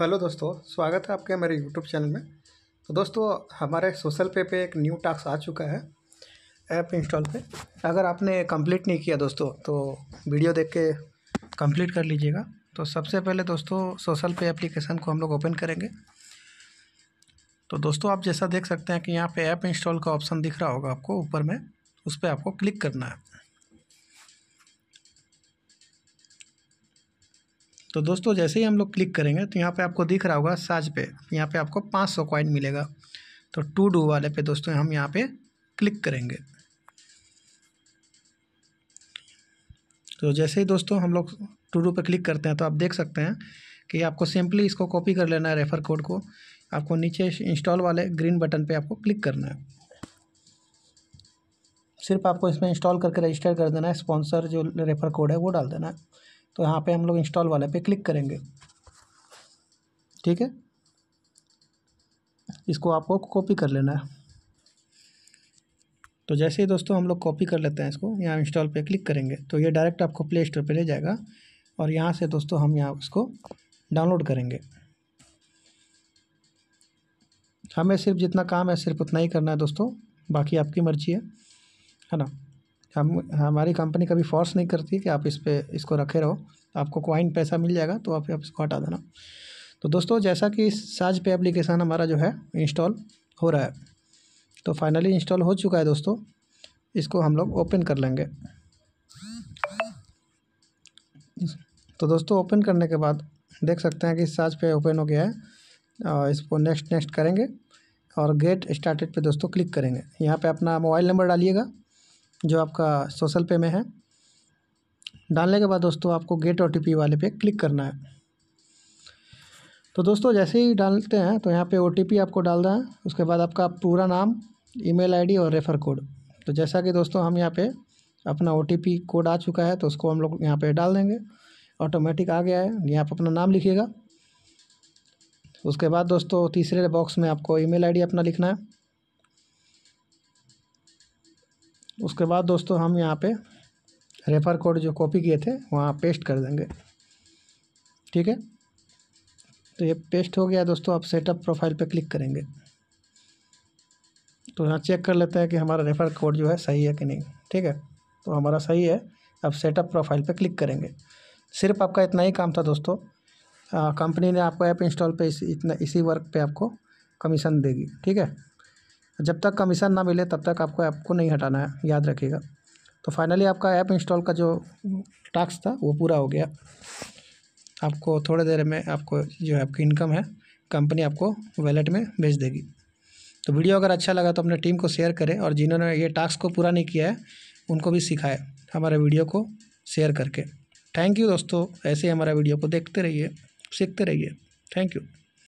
hello दोस्तों स्वागत है आपके मेरे यूट्यूब चैनल में तो दोस्तों हमारे सोशल पे पे एक न्यू टास्क आ चुका है ऐप इंस्टॉल पे अगर आपने कंप्लीट नहीं किया दोस्तों तो वीडियो देख के कंप्लीट कर लीजिएगा तो सबसे पहले दोस्तों सोशल पे एप्लीकेशन को हम लोग ओपन करेंगे तो दोस्तों आप जैसा देख सकते हैं कि यहाँ पर ऐप इंस्टॉल का ऑप्शन दिख रहा होगा आपको ऊपर में उस पर आपको क्लिक करना है तो दोस्तों जैसे ही हम लोग क्लिक करेंगे तो यहाँ पे आपको दिख रहा होगा साज पे यहाँ पे आपको 500 सौ कॉइन मिलेगा तो टू डू वाले पे दोस्तों हम यहाँ पे क्लिक करेंगे तो जैसे ही दोस्तों हम लोग टू डू पे क्लिक करते हैं तो आप देख सकते हैं कि आपको सिंपली इसको कॉपी कर लेना है रेफ़र कोड को आपको नीचे इंस्टॉल वाले ग्रीन बटन पर आपको क्लिक करना है सिर्फ आपको इसमें इंस्टॉल करके रजिस्टर कर देना है स्पॉन्सर जो रेफ़र कोड है वो डाल देना है तो यहाँ पे हम लोग इंस्टॉल वाले पे क्लिक करेंगे ठीक है इसको आपको कॉपी कर लेना है तो जैसे ही दोस्तों हम लोग कॉपी कर लेते हैं इसको यहाँ इंस्टॉल पे क्लिक करेंगे तो ये डायरेक्ट आपको प्ले स्टोर पर ले जाएगा और यहाँ से दोस्तों हम यहाँ इसको डाउनलोड करेंगे हमें सिर्फ जितना काम है सिर्फ उतना ही करना है दोस्तों बाकी आपकी मर्जी है है ना हम हमारी कंपनी कभी फोर्स नहीं करती कि आप इस पर इसको रखे रहो आपको क्वाइन पैसा मिल जाएगा तो आप, आप इसको हटा देना तो दोस्तों जैसा कि साज पे एप्लीकेशन हमारा जो है इंस्टॉल हो रहा है तो फाइनली इंस्टॉल हो चुका है दोस्तों इसको हम लोग ओपन कर लेंगे तो दोस्तों ओपन करने के बाद देख सकते हैं कि साज पे ओपन हो गया है और इसको नेक्स्ट नेक्स्ट करेंगे और गेट स्टार्टेड पे दोस्तों क्लिक करेंगे यहाँ पे अपना मोबाइल नंबर डालिएगा जो आपका सोशल पे में है डालने के बाद दोस्तों आपको गेट ओ वाले पे क्लिक करना है तो दोस्तों जैसे ही डालते हैं तो यहाँ पे ओ आपको डालना है उसके बाद आपका पूरा नाम ईमेल आईडी और रेफ़र कोड तो जैसा कि दोस्तों हम यहाँ पे अपना ओ कोड आ चुका है तो उसको हम लोग यहाँ पे डाल देंगे ऑटोमेटिक आ गया है यहाँ पर अपना नाम लिखिएगा उसके बाद दोस्तों तीसरे बॉक्स में आपको ई मेल अपना लिखना है उसके बाद दोस्तों हम यहाँ पे रेफ़र कोड जो कॉपी किए थे वहाँ पेस्ट कर देंगे ठीक है तो ये पेस्ट हो गया दोस्तों आप सेटअप प्रोफाइल पे क्लिक करेंगे तो यहाँ चेक कर लेते हैं कि हमारा रेफ़र कोड जो है सही है कि नहीं ठीक है तो हमारा सही है अब सेटअप प्रोफाइल पे क्लिक करेंगे सिर्फ आपका इतना ही काम था दोस्तों कंपनी ने आपको ऐप इंस्टॉल पे इस, इतना इसी वर्क पे आपको कमीशन देगी ठीक है जब तक कमीशन ना मिले तब तक आपको ऐप को नहीं हटाना है याद रखिएगा तो फाइनली आपका ऐप इंस्टॉल का जो टास्क था वो पूरा हो गया आपको थोड़े देर में आपको जो आपकी इनकम है कंपनी आपको वैलेट में भेज देगी तो वीडियो अगर अच्छा लगा तो अपने टीम को शेयर करें और जिन्होंने ये टास्क को पूरा नहीं किया है उनको भी सिखाए हमारे वीडियो को शेयर करके थैंक यू दोस्तों ऐसे ही हमारा वीडियो को देखते रहिए सीखते रहिए थैंक यू